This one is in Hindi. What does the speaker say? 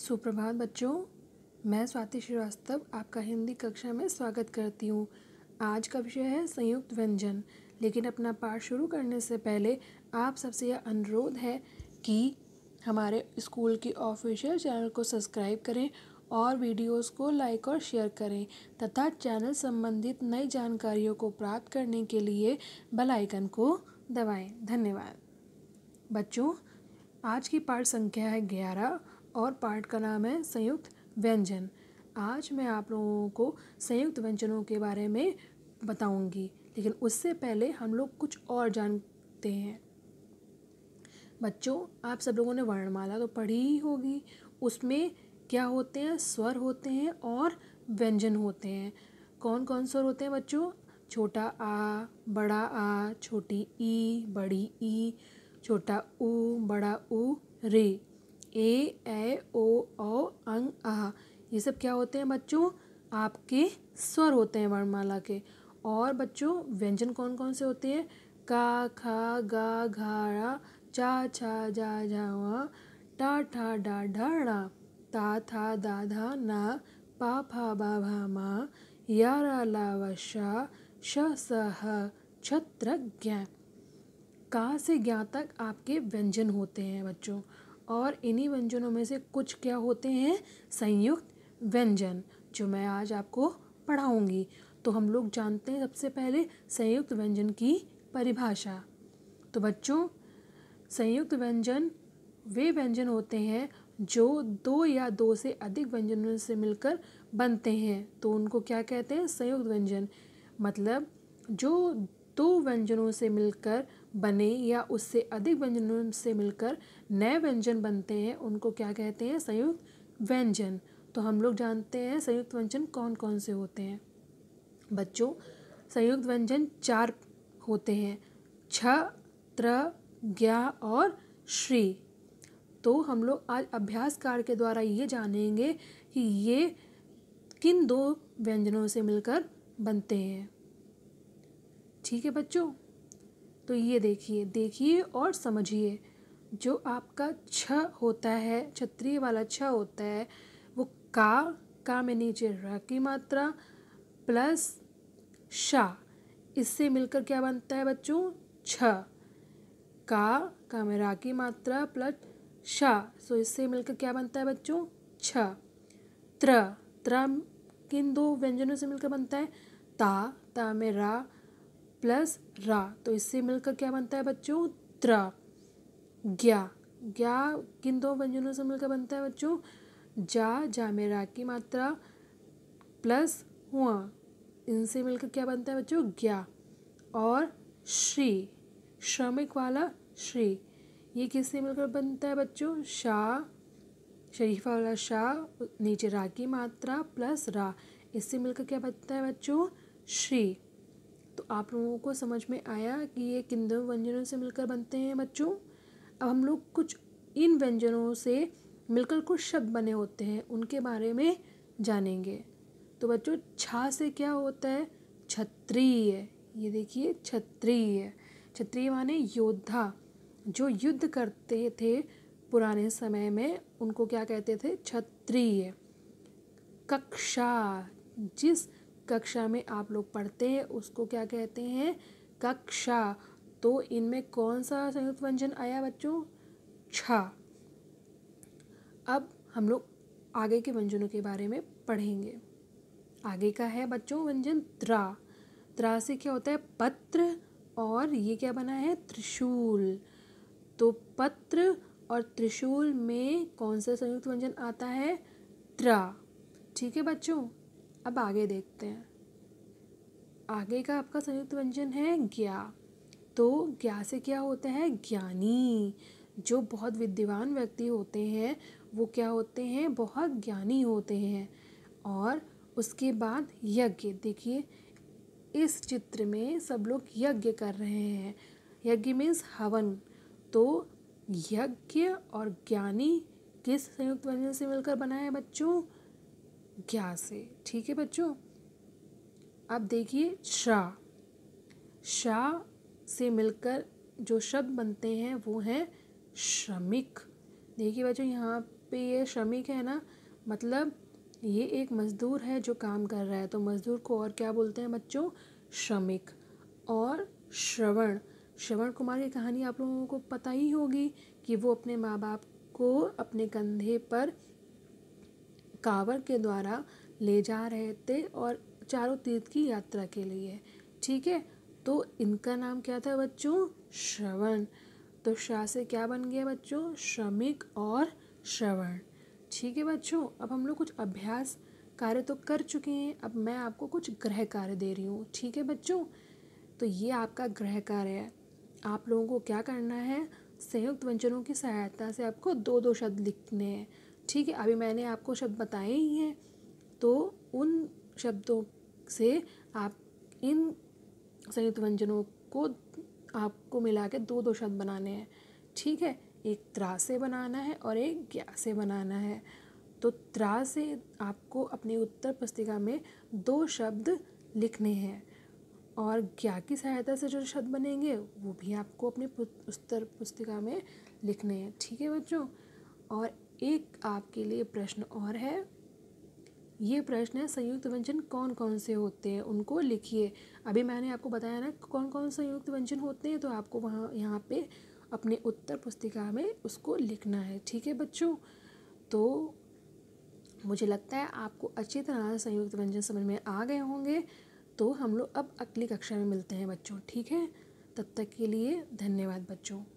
सुप्रभात बच्चों मैं स्वाति श्रीवास्तव आपका हिंदी कक्षा में स्वागत करती हूँ आज का विषय है संयुक्त व्यंजन लेकिन अपना पाठ शुरू करने से पहले आप सबसे यह अनुरोध है कि हमारे स्कूल की ऑफिशियल चैनल को सब्सक्राइब करें और वीडियोस को लाइक और शेयर करें तथा चैनल संबंधित नई जानकारियों को प्राप्त करने के लिए बेल आइकन को दबाएं धन्यवाद बच्चों आज की पाठ संख्या है ग्यारह और पाठ का नाम है संयुक्त व्यंजन आज मैं आप लोगों को संयुक्त व्यंजनों के बारे में बताऊंगी लेकिन उससे पहले हम लोग कुछ और जानते हैं बच्चों आप सब लोगों ने वर्णमाला तो पढ़ी ही होगी उसमें क्या होते हैं स्वर होते हैं और व्यंजन होते हैं कौन कौन स्वर होते हैं बच्चों छोटा आ बड़ा आ छोटी ई बड़ी ई छोटा ऊ बड़ा ऊ रे ए ए ओ ओ अंग आ ये सब क्या होते हैं बच्चों आपके स्वर होते हैं वर्णमाला के और बच्चों व्यंजन कौन कौन से होते हैं का खा गा घा चा छा जा झा टा ठा डा ढा ता था दा धा ना पा फा बा भा मा या रा ला व शा श ह छत्र ज्ञ का से ज्ञा तक आपके व्यंजन होते हैं बच्चों और इन्हीं व्यंजनों में से कुछ क्या होते हैं संयुक्त व्यंजन जो मैं आज आपको पढ़ाऊँगी तो हम लोग जानते हैं सबसे पहले संयुक्त व्यंजन की परिभाषा तो बच्चों संयुक्त व्यंजन वे व्यंजन होते हैं जो दो या दो से अधिक व्यंजनों से मिलकर बनते हैं तो उनको क्या कहते हैं संयुक्त व्यंजन मतलब जो दो व्यंजनों से मिलकर बने या उससे अधिक व्यंजनों से मिलकर नए व्यंजन बनते हैं उनको क्या कहते हैं संयुक्त व्यंजन तो हम लोग जानते हैं संयुक्त व्यंजन कौन कौन से होते हैं बच्चों संयुक्त व्यंजन चार होते हैं छ त्र ज्ञा और श्री तो हम लोग आज अभ्यास कार्य के द्वारा ये जानेंगे कि ये किन दो व्यंजनों से मिलकर बनते हैं ठीक है बच्चों तो ये देखिए देखिए और समझिए जो आपका छ होता है क्षत्रिय वाला छ होता है वो का का में नीचे र की मात्रा प्लस शा इससे मिलकर क्या बनता है बच्चों छ का का में रा की मात्रा प्लस शा सो तो इससे मिलकर क्या बनता है बच्चों छ त्र त्र किन दो व्यंजनों से मिलकर बनता है ता ता में रा प्लस रा तो इससे मिलकर क्या बनता है बच्चों त्रा ग्या ग्या किन दो व्यंजनों से मिलकर बनता है बच्चों जा जा में रा की मात्रा प्लस हुआ इनसे मिलकर क्या बनता है बच्चों ग्या और श्री श्रमिक वाला श्री ये किससे मिलकर बनता है बच्चों शाह शरीफा वाला शाह नीचे रा की मात्रा प्लस रा इससे मिलकर क्या बनता है बच्चों श्री आप लोगों को समझ में आया कि ये किन दो व्यंजनों से मिलकर बनते हैं बच्चों अब हम लोग कुछ इन व्यंजनों से मिलकर कुछ शब्द बने होते हैं उनके बारे में जानेंगे तो बच्चों छा से क्या होता है क्षत्रिय ये देखिए क्षत्रिय क्षत्रिय माने योद्धा जो युद्ध करते थे पुराने समय में उनको क्या कहते थे क्षत्रिय कक्षा जिस कक्षा में आप लोग पढ़ते हैं उसको क्या कहते हैं कक्षा तो इनमें कौन सा संयुक्त व्यंजन आया बच्चों छ अब हम लोग आगे के व्यंजनों के बारे में पढ़ेंगे आगे का है बच्चों व्यंजन त्रा त्रा से क्या होता है पत्र और ये क्या बना है त्रिशूल तो पत्र और त्रिशूल में कौन सा संयुक्त व्यंजन आता है त्रा ठीक है बच्चों अब आगे देखते हैं आगे का आपका संयुक्त व्यंजन है ज्ञा तो ज्ञा से क्या होता है ज्ञानी जो बहुत विद्वान व्यक्ति होते हैं वो क्या होते हैं बहुत ज्ञानी होते हैं और उसके बाद यज्ञ देखिए इस चित्र में सब लोग यज्ञ कर रहे हैं यज्ञ मीन्स हवन तो यज्ञ और ज्ञानी किस संयुक्त व्यंजन से मिलकर बना है बच्चों ज्ञा से ठीक है बच्चों अब देखिए शा शा से मिलकर जो शब्द बनते हैं वो हैं श्रमिक देखिए बच्चों यहाँ पे ये श्रमिक है ना मतलब ये एक मज़दूर है जो काम कर रहा है तो मज़दूर को और क्या बोलते हैं बच्चों श्रमिक और श्रवण श्रवण कुमार की कहानी आप लोगों को पता ही होगी कि वो अपने माँ बाप को अपने कंधे पर कावर के द्वारा ले जा रहे थे और चारों तीर्थ की यात्रा के लिए ठीक है तो इनका नाम क्या था बच्चों श्रवण तो शाह से क्या बन गया बच्चों श्रमिक और श्रवण ठीक है बच्चों अब हम लोग कुछ अभ्यास कार्य तो कर चुके हैं अब मैं आपको कुछ ग्रह कार्य दे रही हूँ ठीक है बच्चों तो ये आपका ग्रह कार्य है आप लोगों को क्या करना है संयुक्त वंचनों की सहायता से आपको दो दो शब्द लिखने हैं ठीक है अभी मैंने आपको शब्द बताए ही हैं तो उन शब्दों से आप इन संयुक्त व्यंजनों को आपको मिला के दो दो शब्द बनाने हैं ठीक है एक त्रा से बनाना है और एक ज्ञा से बनाना है तो त्रा से आपको अपनी उत्तर पुस्तिका में दो शब्द लिखने हैं और ज्ञा की सहायता से जो शब्द बनेंगे वो भी आपको अपनी उत्तर पुस्तिका में लिखने हैं ठीक है बच्चों और एक आपके लिए प्रश्न और है ये प्रश्न है संयुक्त व्यंजन कौन कौन से होते हैं उनको लिखिए अभी मैंने आपको बताया ना कौन कौन संयुक्त व्यंजन होते हैं तो आपको वहाँ यहाँ पे अपने उत्तर पुस्तिका में उसको लिखना है ठीक है बच्चों तो मुझे लगता है आपको अच्छी तरह संयुक्त व्यंजन समझ में आ गए होंगे तो हम लोग अब अगली कक्षा में मिलते हैं बच्चों ठीक है तब तक के लिए धन्यवाद बच्चों